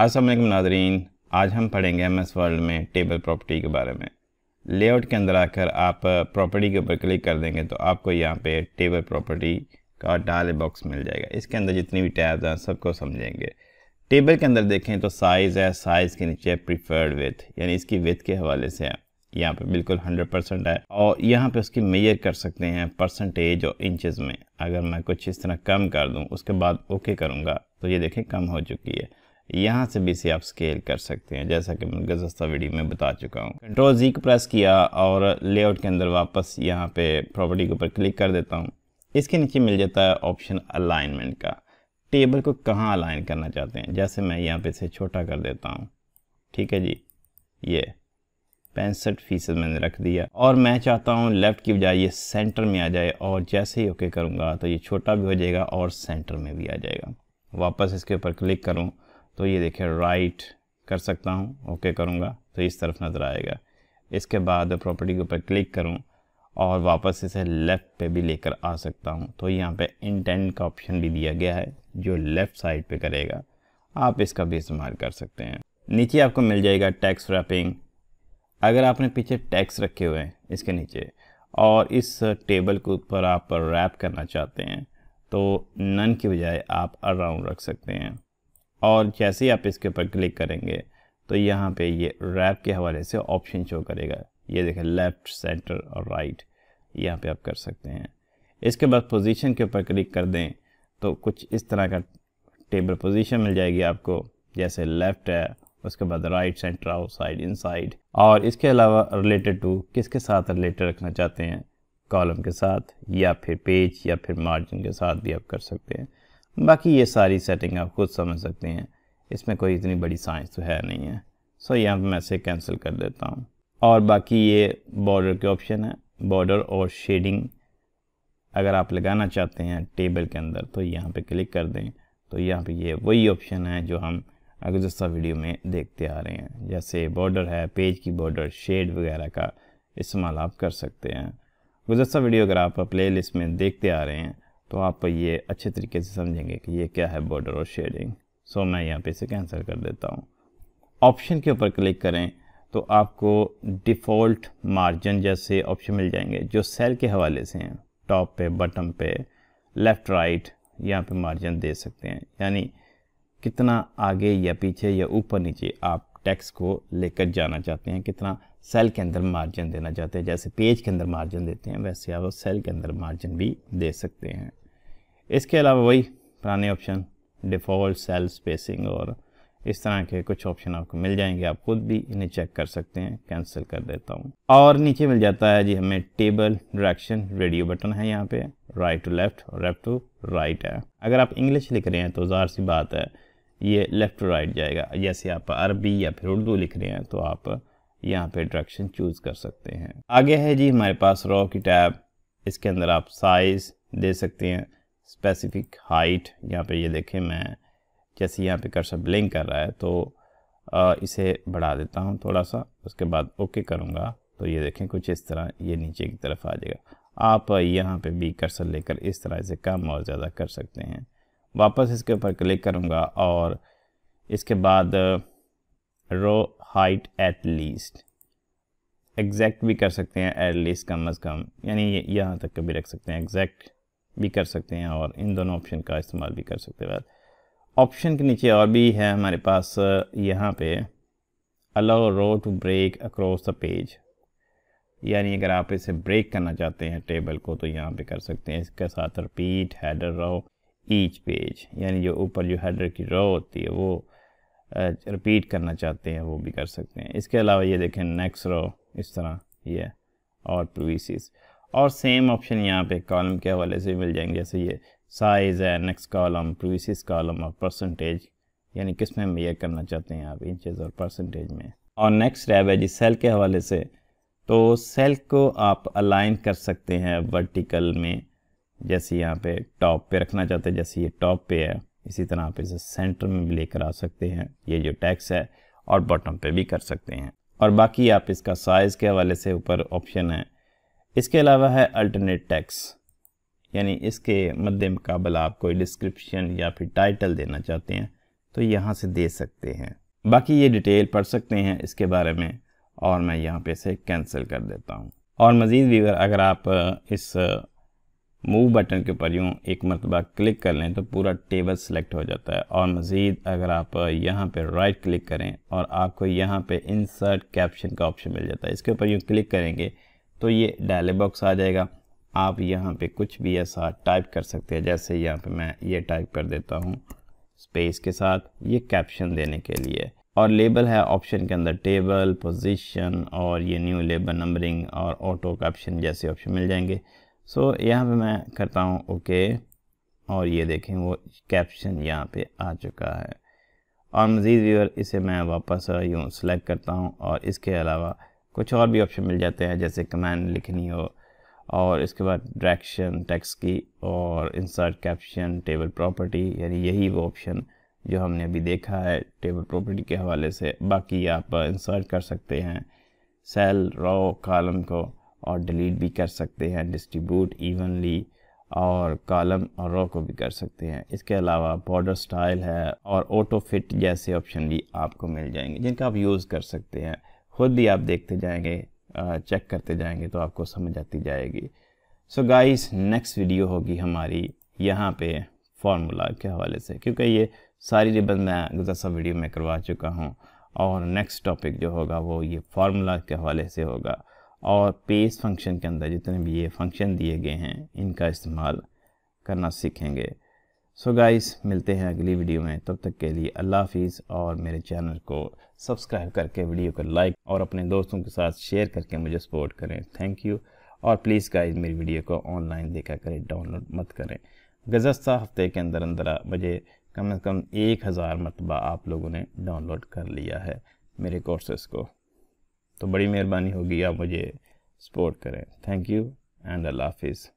असलम नाजरीन आज हम पढ़ेंगे एम एस वर्ल्ड में टेबल प्रॉपर्टी के बारे में लेआउट के अंदर आकर आप प्रॉपर्टी के ऊपर क्लिक कर देंगे तो आपको यहाँ पे टेबल प्रॉपर्टी का डाले बॉक्स मिल जाएगा इसके अंदर जितनी भी टैब्स हैं सबको समझेंगे टेबल के अंदर देखें तो साइज़ है साइज़ के नीचे प्रीफर्ड विथ यानी इसकी विथ के हवाले से है यहाँ पर बिल्कुल हंड्रेड परसेंट है और यहाँ पर उसकी मेजर कर सकते हैं परसेंटेज और इंचज़ में अगर मैं कुछ इस तरह कम कर दूँ उसके बाद ओके करूँगा तो ये देखें कम हो चुकी है यहाँ से भी इसे आप स्केल कर सकते हैं जैसा कि मैं गुजस्ता वीडियो में बता चुका हूँ कंट्रोल जी को प्रेस किया और लेआउट के अंदर वापस यहाँ पे प्रॉपर्टी के ऊपर क्लिक कर देता हूँ इसके नीचे मिल जाता है ऑप्शन अलाइनमेंट का टेबल को कहाँ अलाइन करना चाहते हैं जैसे मैं यहाँ पे इसे छोटा कर देता हूँ ठीक है जी ये पैंसठ फीसद मैंने रख दिया और मैं चाहता हूँ लेफ़्ट की बजाय ये सेंटर में आ जाए और जैसे ही ओके करूँगा तो ये छोटा भी हो जाएगा और सेंटर में भी आ जाएगा वापस इसके ऊपर क्लिक करूँ तो ये देखिए राइट कर सकता हूँ ओके करूँगा तो इस तरफ नज़र आएगा इसके बाद प्रॉपर्टी के ऊपर क्लिक करूँ और वापस इसे लेफ़्ट पे भी लेकर आ सकता हूँ तो यहाँ पे इंटेंट का ऑप्शन भी दिया गया है जो लेफ़्ट साइड पे करेगा आप इसका भी इस्तेमाल कर सकते हैं नीचे आपको मिल जाएगा टैक्स रैपिंग अगर आपने पीछे टैक्स रखे हुए हैं इसके नीचे और इस टेबल के ऊपर आप रैप करना चाहते हैं तो नन की बजाय आप अराउंड रख सकते हैं और जैसे ही आप इसके ऊपर क्लिक करेंगे तो यहाँ पे ये रैप के हवाले से ऑप्शन शो करेगा ये देखें लेफ़्ट सेंटर और राइट यहाँ पे आप कर सकते हैं इसके बाद पोजीशन के ऊपर क्लिक कर दें तो कुछ इस तरह का टेबल पोजीशन मिल जाएगी आपको जैसे लेफ़्ट है उसके बाद राइट सेंटर आउटसाइड इनसाइड और इसके अलावा रिलेटेड टू किसके साथ रिलेटेड रखना चाहते हैं कॉलम के साथ या फिर पेज या फिर मार्जिन के साथ भी आप कर सकते हैं बाकी ये सारी सेटिंग आप खुद समझ सकते हैं इसमें कोई इतनी बड़ी साइंस तो है नहीं है सो यहाँ पर मैं इसे कैंसिल कर देता हूँ और बाकी ये बॉर्डर के ऑप्शन है बॉर्डर और शेडिंग अगर आप लगाना चाहते हैं टेबल के अंदर तो यहाँ पे क्लिक कर दें तो यहाँ पे ये वही ऑप्शन है जो हम गुजस्ता वीडियो में देखते आ रहे हैं जैसे बॉर्डर है पेज की बॉर्डर शेड वगैरह का इस्तेमाल आप कर सकते हैं गुजस्ता वीडियो अगर आप प्ले लिस्ट में देखते आ रहे हैं तो आप ये अच्छे तरीके से समझेंगे कि ये क्या है बॉर्डर और शेडिंग सो मैं यहाँ पे इसे कैंसिल कर देता हूँ ऑप्शन के ऊपर क्लिक करें तो आपको डिफ़ॉल्ट मार्जिन जैसे ऑप्शन मिल जाएंगे जो सेल के हवाले से हैं टॉप पे बटम पे लेफ़्ट राइट यहाँ पे मार्जिन दे सकते हैं यानी कितना आगे या पीछे या ऊपर नीचे आप टैक्स को लेकर जाना चाहते हैं कितना सेल के अंदर मार्जिन देना चाहते हैं जैसे पेज के अंदर मार्जिन देते हैं वैसे आप सेल के अंदर मार्जिन भी दे सकते हैं इसके अलावा वही पुराने ऑप्शन डिफ़ॉल्ट सेल स्पेसिंग और इस तरह के कुछ ऑप्शन आपको मिल जाएंगे आप खुद भी इन्हें चेक कर सकते हैं कैंसिल कर देता हूँ और नीचे मिल जाता है जी हमें टेबल डायरेक्शन रेडियो बटन है यहाँ पे राइट टू लेफ्ट और लेफ्ट टू राइट है अगर आप इंग्लिश लिख रहे हैं तो जहर सी बात है ये लेफ़्ट टू राइट जाएगा जैसे आप अरबी या फिर उर्दू लिख रहे हैं तो आप यहाँ पे डायरेक्शन चूज़ कर सकते हैं आगे है जी हमारे पास रॉ की टैब इसके अंदर आप साइज़ दे सकते हैं स्पेसिफिक हाइट यहाँ पे ये यह देखें मैं जैसे यहाँ पे कर्सर ब्लिंक कर रहा है तो आ, इसे बढ़ा देता हूँ थोड़ा सा उसके बाद ओके करूँगा तो ये देखें कुछ इस तरह ये नीचे की तरफ आ जाएगा आप यहाँ पे भी कर्सर लेकर इस तरह से कम और ज़्यादा कर सकते हैं वापस इसके ऊपर क्लिक करूँगा और इसके बाद row height at least exact भी कर सकते हैं एट लीस्ट कम अज़ कम यानी यहाँ तक कभी भी रख सकते हैं एग्जैक्ट भी कर सकते हैं और इन दोनों ऑप्शन का इस्तेमाल भी कर सकते हैं ऑप्शन के नीचे और भी है हमारे पास uh, यहाँ पे allow row to break across the page यानी अगर आप इसे ब्रेक करना चाहते हैं टेबल को तो यहाँ पे कर सकते हैं इसके साथ repeat header row each page यानी जो ऊपर जो हेडर की रो होती है वो रिपीट करना चाहते हैं वो भी कर सकते हैं इसके अलावा ये देखें नेक्स्ट रो इस तरह ये और प्रोविसिस और सेम ऑप्शन यहाँ पे कॉलम के हवाले से मिल जाएंगे जैसे ये साइज़ है नेक्स्ट कॉलम प्रोविसिस कॉलम और परसेंटेज यानी किस में यह करना चाहते हैं आप इंचज़ और परसेंटेज में और नेक्स्ट रैब है जी सेल के हवाले से तो सेल को आप अलाइन कर सकते हैं वर्टिकल में जैसे यहाँ पे टॉप पे रखना चाहते हैं जैसे ये टॉप पे है इसी तरह आप इसे सेंटर में भी लेकर आ सकते हैं ये जो टैक्स है और बॉटम पे भी कर सकते हैं और बाकी आप इसका साइज़ के हवाले से ऊपर ऑप्शन है इसके अलावा है अल्टरनेट टैक्स यानी इसके मद्दे मुकाबल आप कोई डिस्क्रिप्शन या फिर टाइटल देना चाहते हैं तो यहाँ से दे सकते हैं बाकी ये डिटेल पढ़ सकते हैं इसके बारे में और मैं यहाँ पे इसे कैंसिल कर देता हूँ और मज़ीद वीवर अगर आप इस मूव बटन के ऊपर यूँ एक मरतबा क्लिक कर लें तो पूरा टेबल सेलेक्ट हो जाता है और मज़ीद अगर आप यहाँ पर राइट क्लिक करें और आपको यहाँ पर इंसर्ट कैप्शन का ऑप्शन मिल जाता है इसके ऊपर यूँ क्लिक करेंगे तो ये डायलॉग बॉक्स आ जाएगा आप यहाँ पे कुछ भी ऐसा टाइप कर सकते हैं जैसे यहाँ पे मैं ये टाइप कर देता हूँ स्पेस के साथ ये कैप्शन देने के लिए और लेबल है ऑप्शन के अंदर टेबल पोजीशन और ये न्यू लेबल नंबरिंग और ऑटो कैप्शन जैसे ऑप्शन मिल जाएंगे सो so, यहाँ पे मैं करता हूँ ओके और ये देखें वो कैप्शन यहाँ पे आ चुका है और मज़ीद व्यूअर इसे मैं वापस यूँ सेलेक्ट करता हूँ और इसके अलावा कुछ और भी ऑप्शन मिल जाते हैं जैसे कमेंट लिखनी हो और इसके बाद डायरेक्शन टैक्स की और इंसर्ट कैप्शन टेबल प्रॉपर्टी यानी यही वो ऑप्शन जो हमने अभी देखा है टेबल प्रॉपर्टी के हवाले से बाकी आप इंसर्ट कर सकते हैं सेल रॉ कॉलम को और डिलीट भी कर सकते हैं डिस्ट्रीब्यूट इवनली और कॉलम और रो को भी कर सकते हैं इसके अलावा बॉर्डर स्टाइल है और ऑटो फिट जैसे ऑप्शन भी आपको मिल जाएंगे जिनका आप यूज़ कर सकते हैं ख़ुद भी आप देखते जाएंगे चेक करते जाएंगे तो आपको समझ आती जाएगी सो गाइस नेक्स्ट वीडियो होगी हमारी यहाँ पे फार्मूला के हवाले से क्योंकि ये सारी रिबन मैं गुजस्ता वीडियो में करवा चुका हूँ और नेक्स्ट टॉपिक जो होगा वो ये फार्मूला के हवाले से होगा और पेस फंक्शन के अंदर जितने भी ये फंक्शन दिए गए हैं इनका इस्तेमाल करना सीखेंगे सो so गाइस मिलते हैं अगली वीडियो में तब तक के लिए अल्लाह हाफिज़ और मेरे चैनल को सब्सक्राइब करके वीडियो को लाइक और अपने दोस्तों के साथ शेयर करके मुझे सपोर्ट करें थैंक यू और प्लीज़ गाइस मेरी वीडियो को ऑनलाइन देखा करें डाउनलोड मत करें गुजस्ता हफ्ते के अंदर अंदर मुझे कम अज़ कम एक हज़ार मरतबा आप लोगों ने डाउनलोड कर लिया है मेरे कोर्सेज़ को तो बड़ी मेहरबानी होगी आप मुझे सपोर्ट करें थैंक यू एंड अल्लाह हाफिज़